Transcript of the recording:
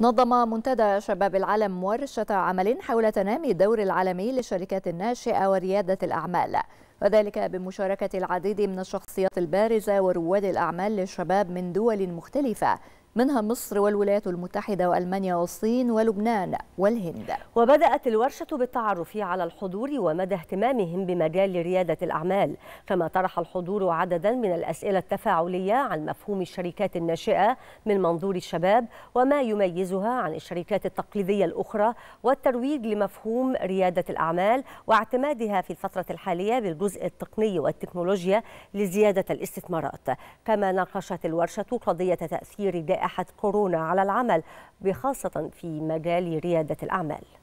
نظم منتدى شباب العالم ورشة عمل حول تنامي الدور العالمي للشركات الناشئة وريادة الأعمال وذلك بمشاركة العديد من الشخصيات البارزة ورواد الأعمال للشباب من دول مختلفة منها مصر والولايات المتحدة وألمانيا والصين ولبنان والهند وبدأت الورشة بالتعرف على الحضور ومدى اهتمامهم بمجال ريادة الأعمال كما طرح الحضور عددا من الأسئلة التفاعلية عن مفهوم الشركات الناشئة من منظور الشباب وما يميزها عن الشركات التقليدية الأخرى والترويج لمفهوم ريادة الأعمال واعتمادها في الفترة الحالية بالجزء التقني والتكنولوجيا لزيادة الاستثمارات كما ناقشت الورشة قضية تأثير دائم جائحة كورونا على العمل بخاصة في مجال ريادة الأعمال